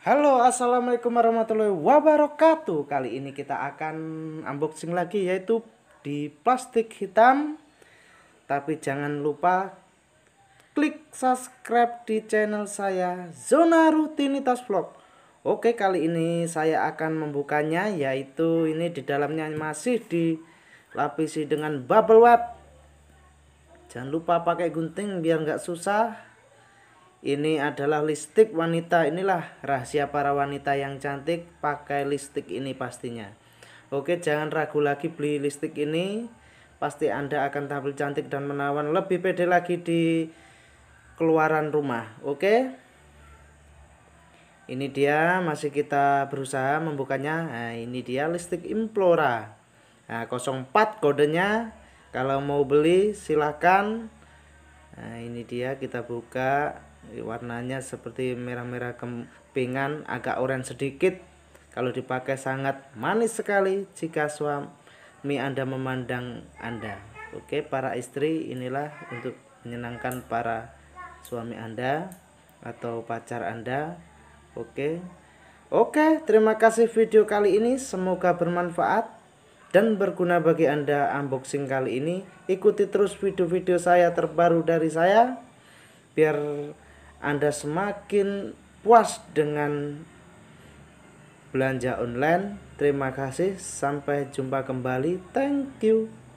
Halo, assalamualaikum warahmatullahi wabarakatuh. Kali ini kita akan unboxing lagi, yaitu di plastik hitam. Tapi jangan lupa klik subscribe di channel saya, Zona Rutinitas Vlog. Oke, kali ini saya akan membukanya, yaitu ini di dalamnya masih dilapisi dengan bubble wrap. Jangan lupa pakai gunting biar nggak susah ini adalah listrik wanita. Inilah rahasia para wanita yang cantik pakai listrik ini pastinya. Oke, jangan ragu lagi beli listrik ini. Pasti Anda akan tampil cantik dan menawan lebih pede lagi di keluaran rumah. Oke. Ini dia masih kita berusaha membukanya. Nah, ini dia listrik Implora. Nah, 04 kodenya. Kalau mau beli silahkan. Nah, ini dia kita buka warnanya seperti merah-merah kempingan agak oranye sedikit kalau dipakai sangat manis sekali jika suami Anda memandang Anda. Oke, para istri inilah untuk menyenangkan para suami Anda atau pacar Anda. Oke. Oke, terima kasih video kali ini. Semoga bermanfaat dan berguna bagi Anda unboxing kali ini. Ikuti terus video-video saya terbaru dari saya biar anda semakin puas dengan belanja online. Terima kasih, sampai jumpa kembali. Thank you.